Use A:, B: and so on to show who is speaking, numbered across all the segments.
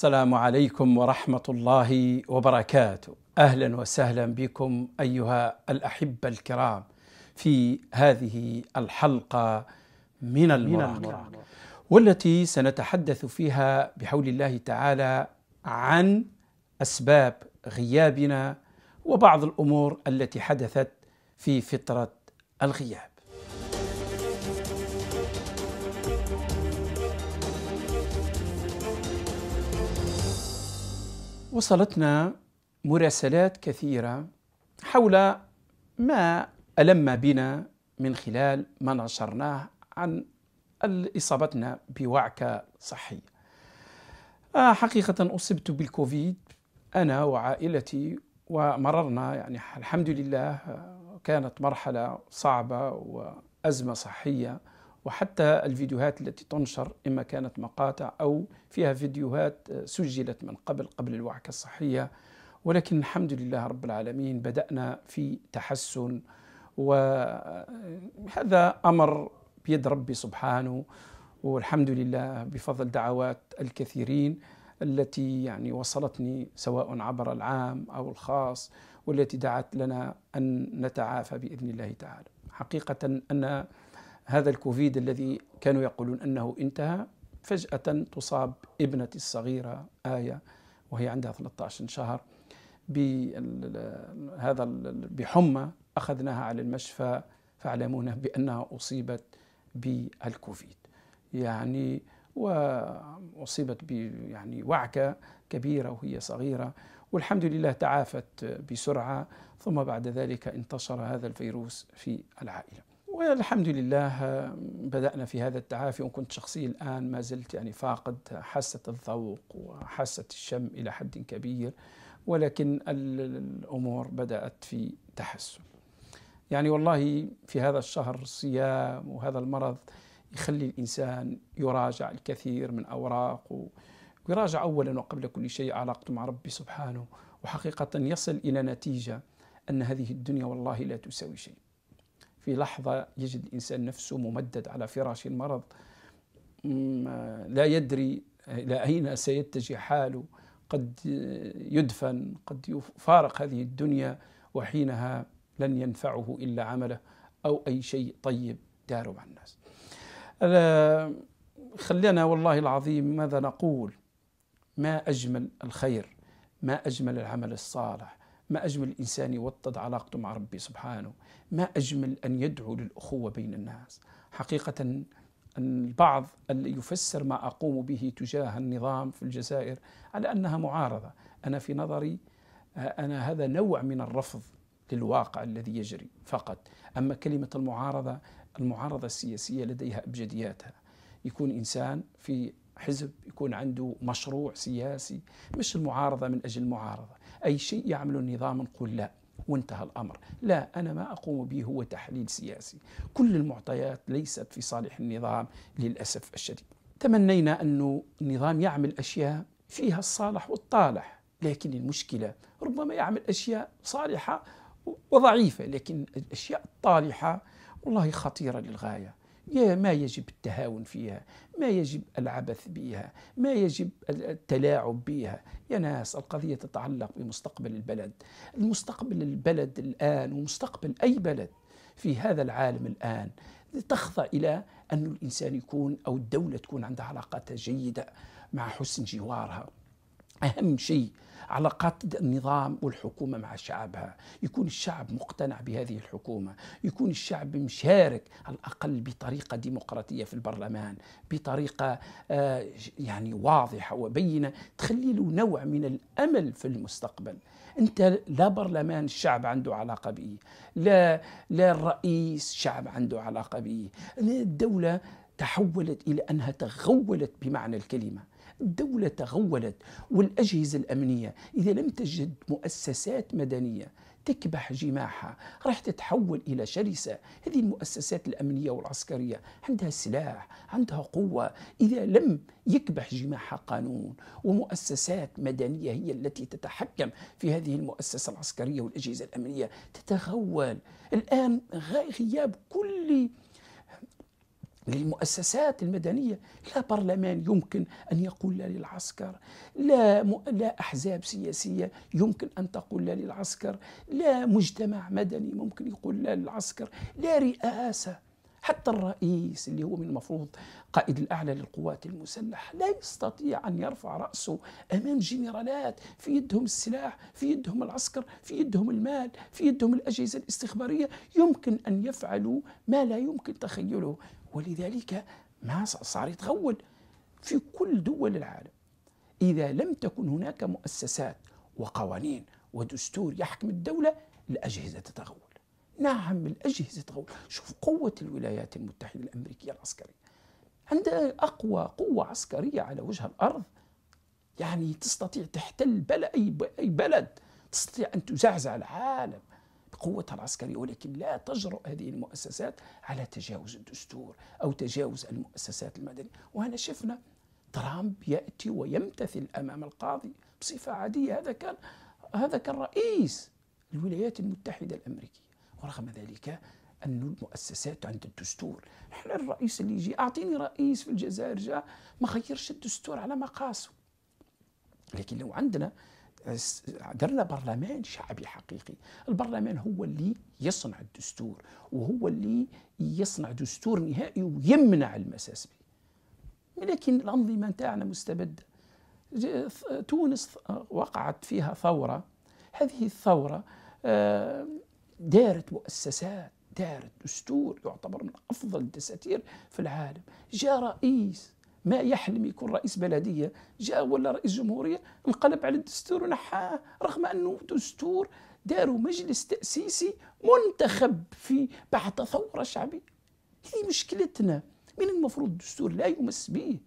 A: السلام عليكم ورحمه الله وبركاته اهلا وسهلا بكم ايها الاحبه الكرام في هذه الحلقه من المراقبه والتي سنتحدث فيها بحول الله تعالى عن اسباب غيابنا وبعض الامور التي حدثت في فتره الغياب وصلتنا مراسلات كثيرة حول ما ألم بنا من خلال ما نشرناه عن إصابتنا بوعكة صحية آه حقيقة أصبت بالكوفيد أنا وعائلتي ومررنا يعني الحمد لله آه، كانت مرحلة صعبة وأزمة صحية وحتى الفيديوهات التي تنشر إما كانت مقاطع أو فيها فيديوهات سجلت من قبل قبل الوعكة الصحية ولكن الحمد لله رب العالمين بدأنا في تحسن وهذا أمر بيد ربي سبحانه والحمد لله بفضل دعوات الكثيرين التي يعني وصلتني سواء عبر العام أو الخاص والتي دعت لنا أن نتعافى بإذن الله تعالى حقيقة أن هذا الكوفيد الذي كانوا يقولون انه انتهى فجاه تصاب ابنتي الصغيره ايه وهي عندها 13 شهر بهذا بحمى اخذناها على المشفى فاعلمونا بانها اصيبت بالكوفيد يعني واصيبت ب يعني وعكه كبيره وهي صغيره والحمد لله تعافت بسرعه ثم بعد ذلك انتشر هذا الفيروس في العائله والحمد لله آه، بدأنا في هذا التعافي وكنت شخصيا الآن ما زلت يعني فاقد حاسة الذوق وحاسة الشم إلى حد كبير ولكن الأمور بدأت في تحسن يعني والله في هذا الشهر الصيام وهذا المرض يخلي الإنسان يراجع الكثير من أوراقه ويراجع أولا وقبل كل شيء علاقته مع ربي سبحانه وحقيقة يصل إلى نتيجة أن هذه الدنيا والله لا تساوي شيء في لحظة يجد الإنسان نفسه ممدد على فراش المرض لا يدري إلى أين سيتجه حاله قد يدفن قد يفارق هذه الدنيا وحينها لن ينفعه إلا عمله أو أي شيء طيب داره مع الناس خلينا والله العظيم ماذا نقول ما أجمل الخير ما أجمل العمل الصالح ما أجمل الإنسان يوطد علاقته مع ربي سبحانه ما أجمل أن يدعو للأخوة بين الناس حقيقة البعض يفسر ما أقوم به تجاه النظام في الجزائر على أنها معارضة أنا في نظري آه، أنا هذا نوع من الرفض للواقع الذي يجري فقط أما كلمة المعارضة المعارضة السياسية لديها أبجدياتها يكون إنسان في حزب يكون عنده مشروع سياسي مش المعارضة من أجل المعارضة أي شيء يعمل النظام نقول لا وانتهى الامر، لا انا ما اقوم به هو تحليل سياسي، كل المعطيات ليست في صالح النظام للاسف الشديد. تمنينا انه النظام يعمل اشياء فيها الصالح والطالح، لكن المشكله ربما يعمل اشياء صالحه وضعيفه، لكن الاشياء الطالحه والله خطيره للغايه. ما يجب التهاون فيها ما يجب العبث بها ما يجب التلاعب بها يا ناس القضية تتعلق بمستقبل البلد المستقبل البلد الآن ومستقبل أي بلد في هذا العالم الآن تخضع إلى أن الإنسان يكون أو الدولة تكون عندها علاقات جيدة مع حسن جوارها أهم شيء علاقات النظام والحكومة مع شعبها يكون الشعب مقتنع بهذه الحكومة يكون الشعب مشارك على الأقل بطريقة ديمقراطية في البرلمان بطريقة آه، يعني واضحة وبينة تخلي له نوع من الأمل في المستقبل أنت لا برلمان الشعب عنده علاقة به لا, لا الرئيس الشعب عنده علاقة به الدولة تحولت إلى أنها تغولت بمعنى الكلمة الدولة تغولت والأجهزة الأمنية إذا لم تجد مؤسسات مدنية تكبح جماحها راح تتحول إلى شرسة هذه المؤسسات الأمنية والعسكرية عندها سلاح عندها قوة إذا لم يكبح جماحها قانون ومؤسسات مدنية هي التي تتحكم في هذه المؤسسة العسكرية والأجهزة الأمنية تتغول الآن غياب كل للمؤسسات المدنية لا برلمان يمكن أن يقول لا للعسكر لا, م... لا أحزاب سياسية يمكن أن تقول لا للعسكر لا مجتمع مدني ممكن يقول لا للعسكر لا رئاسة حتى الرئيس اللي هو من المفروض قائد الأعلى للقوات المسلحة لا يستطيع أن يرفع رأسه أمام جنرالات في يدهم السلاح في يدهم العسكر في يدهم المال في يدهم الأجهزة الاستخبارية يمكن أن يفعلوا ما لا يمكن تخيله ولذلك ما صار يتغول في كل دول العالم إذا لم تكن هناك مؤسسات وقوانين ودستور يحكم الدولة الأجهزة تتغول نعم الأجهزة تتغول شوف قوة الولايات المتحدة الأمريكية العسكرية عندها أقوى قوة عسكرية على وجه الأرض يعني تستطيع تحتل بل أي بلد تستطيع أن تزعزع العالم القوة العسكرية ولكن لا تجرؤ هذه المؤسسات على تجاوز الدستور أو تجاوز المؤسسات المدنية وهنا شفنا ترامب يأتي ويمتثل أمام القاضي بصفة عادية هذا كان هذا كان رئيس الولايات المتحدة الأمريكية ورغم ذلك أن المؤسسات عند الدستور نحن الرئيس اللي يجي أعطيني رئيس في الجزائر جاء ما خيرش الدستور على مقاسه لكن لو عندنا درنا برلمان شعبي حقيقي البرلمان هو اللي يصنع الدستور وهو اللي يصنع دستور نهائي ويمنع المساس به لكن الأنظمة نتاعنا مستبدة تونس وقعت فيها ثورة هذه الثورة آه، دارت مؤسسات دارت دستور يعتبر من أفضل الدساتير في العالم جاء رئيس ما يحلم يكون رئيس بلديه جاء ولا رئيس جمهوريه انقلب على الدستور ونحاه رغم انه دستور داروا مجلس تاسيسي منتخب في بعد ثوره شعبيه هذه مشكلتنا من المفروض الدستور لا يمس به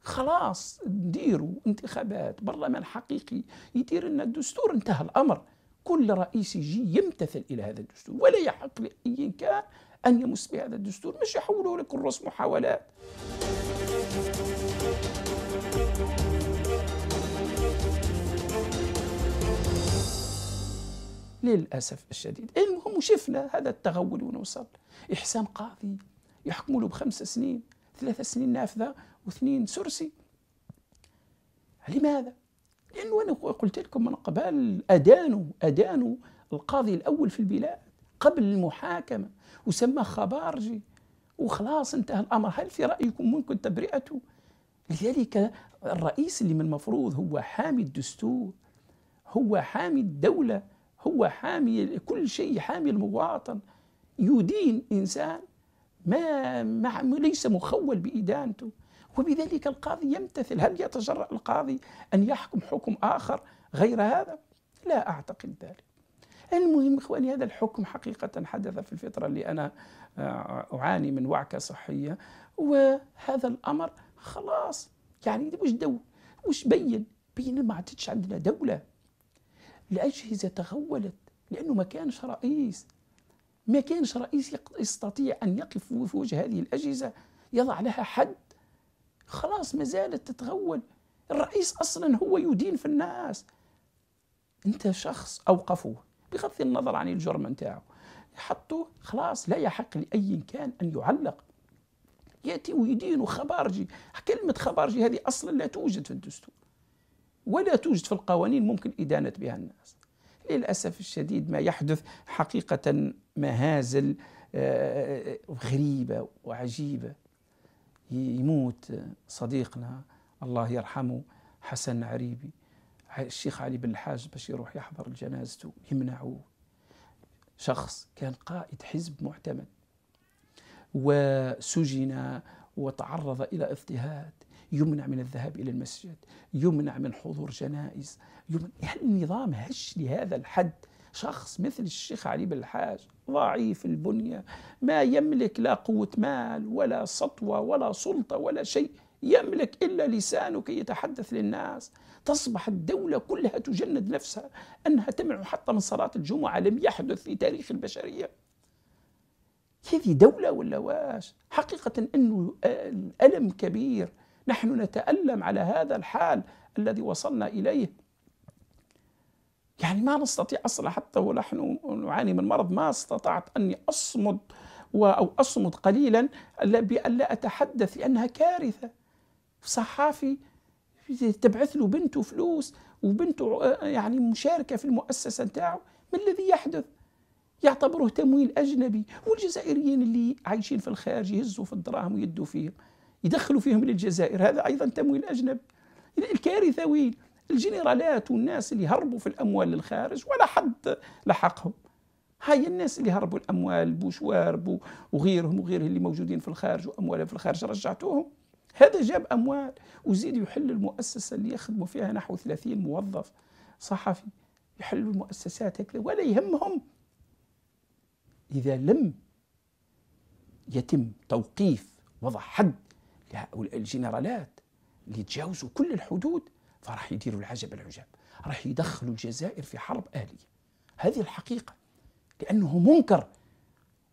A: خلاص نديروا انتخابات برلمان حقيقي يدير لنا الدستور انتهى الامر كل رئيس يجي يمتثل الى هذا الدستور ولا يحق لاي كان ان يمس بهذا الدستور مش يحولوا لك الرسم محاولات للأسف الشديد المهم وشفنا هذا التغول وين وصل إحسان قاضي يحكموا له بخمس سنين ثلاث سنين نافذة واثنين سرسي لماذا؟ لأنه أنا قلت لكم من قبل أدانوا أدانوا القاضي الأول في البلاد قبل المحاكمة وسمى خبارجي وخلاص انتهى الأمر هل في رأيكم ممكن تبرئته لذلك الرئيس اللي من المفروض هو حامي الدستور هو حامي الدولة هو حامي كل شيء حامي المواطن يدين إنسان ما, ما ليس مخول بإدانته وبذلك القاضي يمتثل هل يتجرأ القاضي أن يحكم حكم آخر غير هذا؟ لا أعتقد ذلك المهم إخواني هذا الحكم حقيقة حدث في الفترة اللي أنا آه، أعاني من وعكة صحية وهذا الأمر خلاص يعني مش دو مش بين بين ما عادتش عندنا دولة الأجهزة تغولت لأنه ما كانش رئيس ما كانش رئيس يستطيع أن يقف في وجه هذه الأجهزة يضع لها حد خلاص ما زالت تتغول الرئيس أصلا هو يدين في الناس أنت شخص أوقفوه بغض النظر عن الجرم نتاعو حطوه خلاص لا يحق لأي كان أن يعلق يأتي ويدين خبارجي كلمة خبارجي هذه أصلا لا توجد في الدستور ولا توجد في القوانين ممكن إدانة بها الناس للأسف الشديد ما يحدث حقيقة مهازل آه، غريبة وعجيبة يموت صديقنا الله يرحمه حسن عريبي الشيخ علي بن الحاج باش يروح يحضر جنازته يمنعوه شخص كان قائد حزب معتمد وسجن وتعرض إلى اضطهاد يمنع من الذهاب إلى المسجد يمنع من حضور جنائز يمنع هل النظام هش لهذا الحد شخص مثل الشيخ علي بن الحاج ضعيف البنية ما يملك لا قوة مال ولا سطوة ولا سلطة ولا شيء يملك إلا لسانه كي يتحدث للناس تصبح الدولة كلها تجند نفسها أنها تمنع حتى من صلاة الجمعة لم يحدث في تاريخ البشرية هذه دولة ولا واش حقيقة أنه الألم آه، كبير نحن نتألم على هذا الحال الذي وصلنا إليه يعني ما نستطيع أصلا حتى ونحن نعاني من مرض ما استطعت أني أصمد أو أصمد قليلا بأن لا أتحدث لأنها كارثة صحافي تبعث له بنته فلوس وبنته آه، يعني مشاركة في المؤسسة نتاعه ما الذي يحدث؟ يعتبروه تمويل أجنبي والجزائريين اللي عايشين في الخارج يهزوا في الدراهم ويدوا فيهم يدخلوا فيهم للجزائر هذا أيضا تمويل أجنبي الكارثة وين الجنرالات والناس اللي هربوا في الأموال للخارج ولا حد لحقهم هاي الناس اللي هربوا الأموال بوشوارب وغيرهم وغيرهم اللي موجودين في الخارج وأموالهم في الخارج رجعتوهم هذا جاب أموال وزيد يحل المؤسسة اللي يخدموا فيها نحو 30 موظف صحفي يحلوا المؤسسات هكذا ولا يهمهم إذا لم يتم توقيف وضع حد لهؤلاء الجنرالات اللي تجاوزوا كل الحدود فراح يديروا العجب العجاب راح يدخلوا الجزائر في حرب أهلية هذه الحقيقة لأنه منكر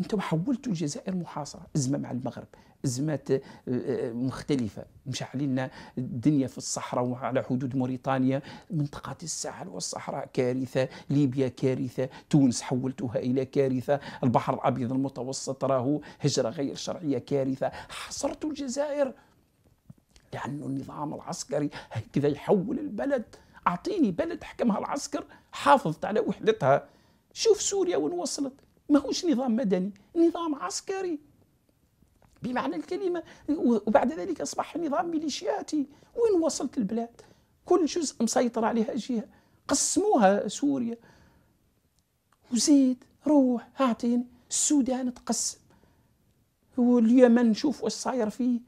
A: أنتم حولتوا الجزائر محاصرة أزمة مع المغرب ازمات آه، آه، مختلفه مشعلين الدنيا في الصحراء وعلى حدود موريتانيا منطقه الساحل والصحراء كارثه ليبيا كارثه تونس حولتها الى كارثه البحر الابيض المتوسط راهو هجره غير شرعيه كارثه حصرت الجزائر لأن النظام العسكري هكذا يحول البلد أعطيني بلد حكمها العسكر حافظت على وحدتها شوف سوريا وين وصلت ماهوش نظام مدني نظام عسكري بمعنى الكلمة وبعد ذلك أصبح نظام ميليشياتي وين وصلت البلاد كل جزء مسيطر عليها جهة قسموها سوريا وزيد روح أعطيني السودان تقسم واليمن شوف واش صاير فيه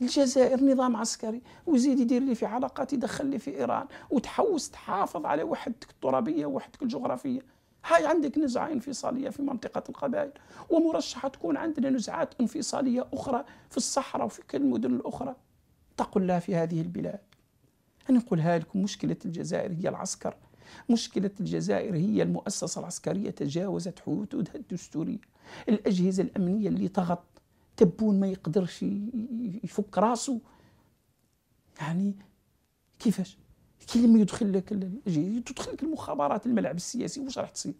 A: الجزائر نظام عسكري وزيد يدير لي في علاقات يدخل لي في ايران وتحوس تحافظ على وحدتك الترابيه وحدتك الجغرافيه هاي عندك نزعة انفصالية في منطقة القبائل ومرشحة تكون عندنا نزعات انفصالية أخرى في الصحراء وفي كل المدن الأخرى تقل لا في هذه البلاد أنا أقول لكم مشكلة الجزائر هي العسكر مشكلة الجزائر هي المؤسسة العسكرية تجاوزت حدودها الدستورية الأجهزة الأمنية اللي طغت تبون ما يقدرش يفك راسه يعني كيفاش كي ما يدخل لك تدخل لك المخابرات الملعب السياسي واش راح تصير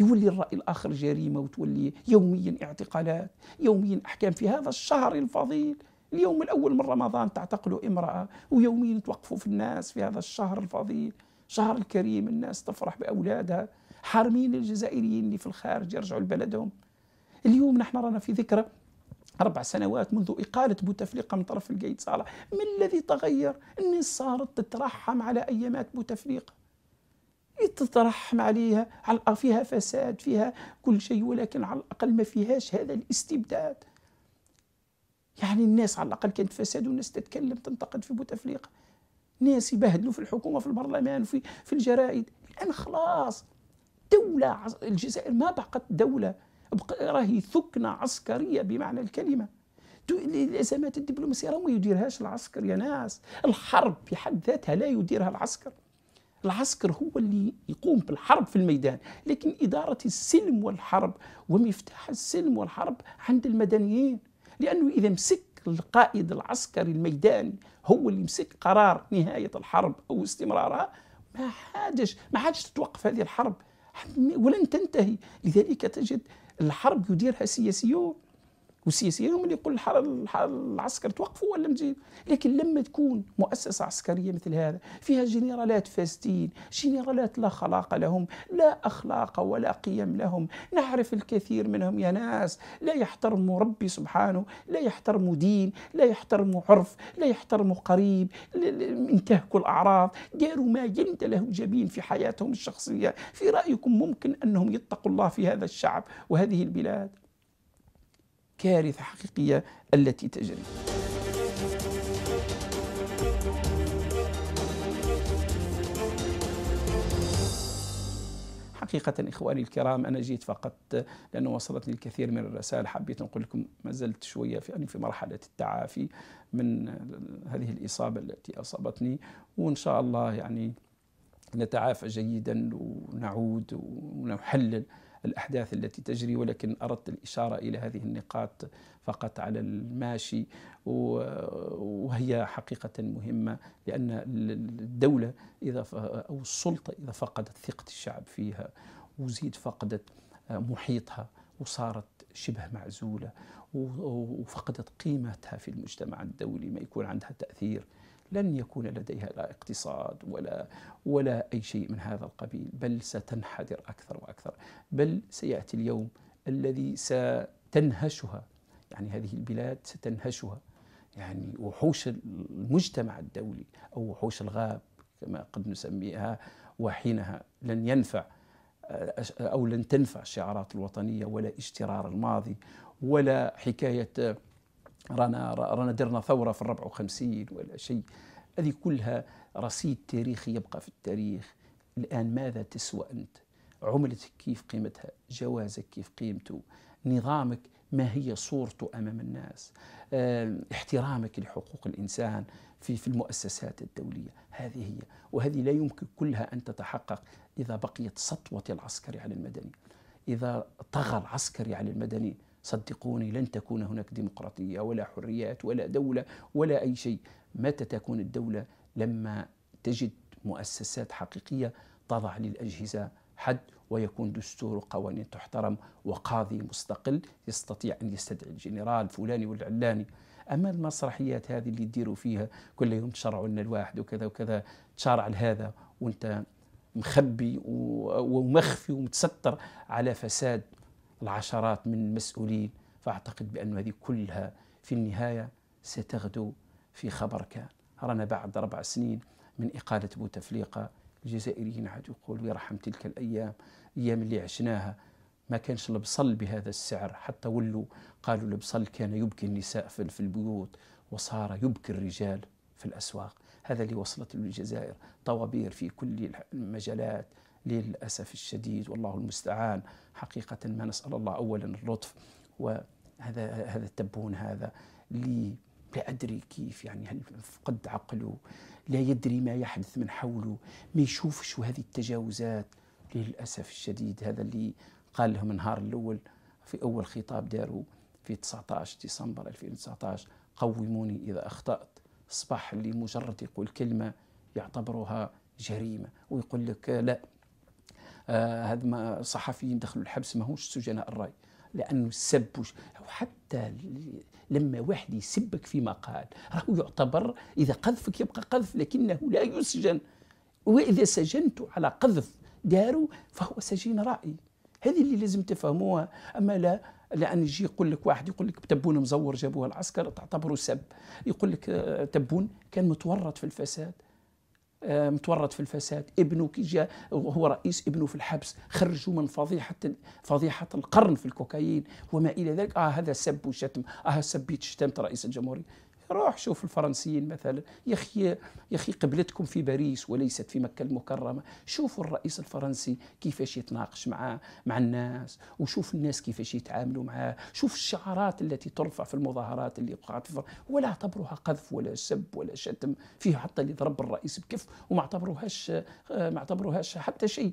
A: يولي الراي الاخر جريمه وتولي يوميا اعتقالات يوميا احكام في هذا الشهر الفضيل اليوم الاول من رمضان تعتقلوا امراه ويوميا توقفوا في الناس في هذا الشهر الفضيل شهر الكريم الناس تفرح باولادها حارمين الجزائريين اللي في الخارج يرجعوا لبلدهم اليوم نحن رانا في ذكرى أربع سنوات منذ إقالة بوتفليقة من طرف القيد صالح ما الذي تغير؟ الناس صارت تترحم على أيامات بوتفليقة تترحم عليها على فيها فساد فيها كل شيء ولكن على الأقل ما فيهاش هذا الاستبداد يعني الناس على الأقل كانت فساد والناس تتكلم تنتقد في بوتفليقة ناس يبهدلوا في الحكومة في البرلمان في, في الجرائد الآن خلاص دولة الجزائر ما بقت دولة راهي ثكنة عسكرية بمعنى الكلمة الأزمات الدبلوماسية راه ما يديرهاش العسكر يا ناس الحرب في حد ذاتها لا يديرها العسكر العسكر هو اللي يقوم بالحرب في الميدان لكن إدارة السلم والحرب ومفتاح السلم والحرب عند المدنيين لأنه إذا مسك القائد العسكري الميداني هو اللي مسك قرار نهاية الحرب أو استمرارها ما حاجش ما حاجش تتوقف هذه الحرب ولن تنتهي لذلك تجد الحرب يديرها سياسيون والسياسيين هم اللي يقول العسكر توقفوا ولا نجيب لكن لما تكون مؤسسة عسكرية مثل هذا فيها جنرالات فاسدين جنرالات لا خلاق لهم لا أخلاق ولا قيم لهم نعرف الكثير منهم يا ناس لا يحترموا ربي سبحانه لا يحترموا دين لا يحترموا عرف لا يحترموا قريب انتهكوا الأعراض داروا ما يند له جبين في حياتهم الشخصية في رأيكم ممكن أنهم يتقوا الله في هذا الشعب وهذه البلاد كارثة حقيقية التي تجري حقيقة إخواني الكرام أنا جيت فقط لأنه وصلتني الكثير من الرسائل حبيت نقول لكم ما زلت شوية في, يعني في مرحلة التعافي من هذه الإصابة التي أصابتني وإن شاء الله يعني نتعافى جيدا ونعود ونحلل الأحداث التي تجري ولكن أردت الإشارة إلى هذه النقاط فقط على الماشي وهي حقيقة مهمة لأن الدولة إذا أو السلطة إذا فقدت ثقة الشعب فيها وزيد فقدت محيطها وصارت شبه معزولة وفقدت قيمتها في المجتمع الدولي ما يكون عندها تأثير لن يكون لديها لا اقتصاد ولا ولا اي شيء من هذا القبيل بل ستنحدر اكثر واكثر بل سياتي اليوم الذي ستنهشها يعني هذه البلاد ستنهشها يعني وحوش المجتمع الدولي او وحوش الغاب كما قد نسميها وحينها لن ينفع او لن تنفع الشعارات الوطنيه ولا اجترار الماضي ولا حكايه رانا رانا درنا ثوره في الربع وخمسين ولا شيء هذه كلها رصيد تاريخي يبقى في التاريخ الان ماذا تسوى انت عملتك كيف قيمتها جوازك كيف قيمته نظامك ما هي صورته امام الناس احترامك لحقوق الانسان في في المؤسسات الدوليه هذه هي وهذه لا يمكن كلها ان تتحقق اذا بقيت سطوه العسكري على المدني اذا طغى العسكري على المدني صدقوني لن تكون هناك ديمقراطية ولا حريات ولا دولة ولا أي شيء متى تكون الدولة لما تجد مؤسسات حقيقية تضع للأجهزة حد ويكون دستور وقوانين تحترم وقاضي مستقل يستطيع أن يستدعي الجنرال فلاني والعلاني أما المسرحيات هذه اللي يديروا فيها كل يوم تشرعوا لنا الواحد وكذا وكذا تشارع لهذا وانت مخبي ومخفي ومتستر على فساد العشرات من المسؤولين فأعتقد بأن هذه كلها في النهاية ستغدو في خبر كان رانا بعد أربع سنين من إقالة بوتفليقة الجزائريين عاد يقولوا يرحم تلك الأيام أيام اللي عشناها ما كانش البصل بهذا السعر حتى ولوا قالوا البصل كان يبكي النساء في البيوت وصار يبكي الرجال في الأسواق هذا اللي وصلت للجزائر طوابير في كل المجالات للأسف الشديد والله المستعان حقيقة ما نسأل الله أولا اللطف وهذا هذا التبون هذا لي لا أدري كيف يعني هل فقد عقله لا يدري ما يحدث من حوله ما يشوفش هذه التجاوزات للأسف الشديد هذا اللي قال لهم النهار الأول في أول خطاب داروا في 19 ديسمبر 2019 قوموني إذا أخطأت صباح اللي مجرد يقول كلمة يعتبرها جريمة ويقول لك لا آه، هذا ما صحفيين دخلوا الحبس ماهوش سجناء الراي لانه السب وحتى لما واحد يسبك فيما قال راه يعتبر اذا قذفك يبقى قذف لكنه لا يسجن واذا سجنت على قذف داره فهو سجين راي هذه اللي لازم تفهموها اما لا لان يجي يقول لك واحد يقول لك تبون مزور جابوها العسكر تعتبره سب يقول لك آه، تبون كان متورط في الفساد آه، متورط في الفساد ابنه كي جاء هو رئيس ابنه في الحبس خرجوا من فضيحة فضيحة القرن في الكوكايين وما إلى ذلك آه هذا سب وشتم آه سبيت شتمت رئيس الجمهورية روح شوف الفرنسيين مثلا يا أخي يا أخي قبلتكم في باريس وليست في مكة المكرمة شوفوا الرئيس الفرنسي كيفاش يتناقش مع مع الناس وشوف الناس كيفاش يتعاملوا معاه شوف الشعارات التي ترفع في المظاهرات اللي وقعت في ولا اعتبروها قذف ولا سب ولا شتم فيها حتى اللي ضرب الرئيس بكف وما اعتبروهاش آه، ما اعتبروهاش حتى شيء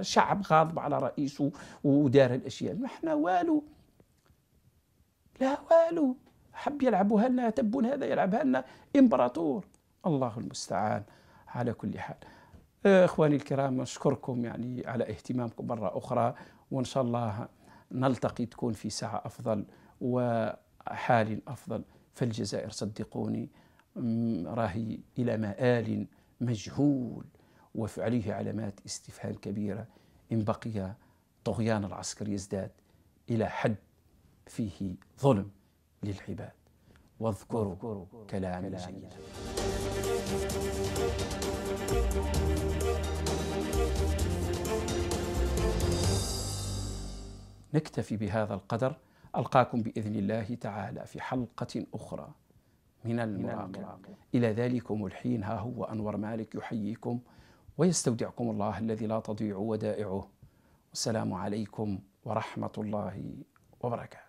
A: شعب غاضب على رئيسه ودار الاشياء ما احنا والو لا والو حب يلعبها لنا تبون هذا يلعبها لنا امبراطور الله المستعان على كل حال اخواني الكرام نشكركم يعني على اهتمامكم مره اخرى وان شاء الله نلتقي تكون في ساعه افضل وحال افضل فالجزائر صدقوني راهي الى مآل مجهول وعليه علامات استفهام كبيره ان بقي طغيان العسكر يزداد الى حد فيه ظلم للعباد واذكروا كلام جيدا نكتفي بهذا القدر ألقاكم بإذن الله تعالى في حلقة أخرى من المراقب إلى ذلكم الحين ها هو أنور مالك يحييكم ويستودعكم الله الذي لا تضيع ودائعه والسلام عليكم ورحمة الله وبركاته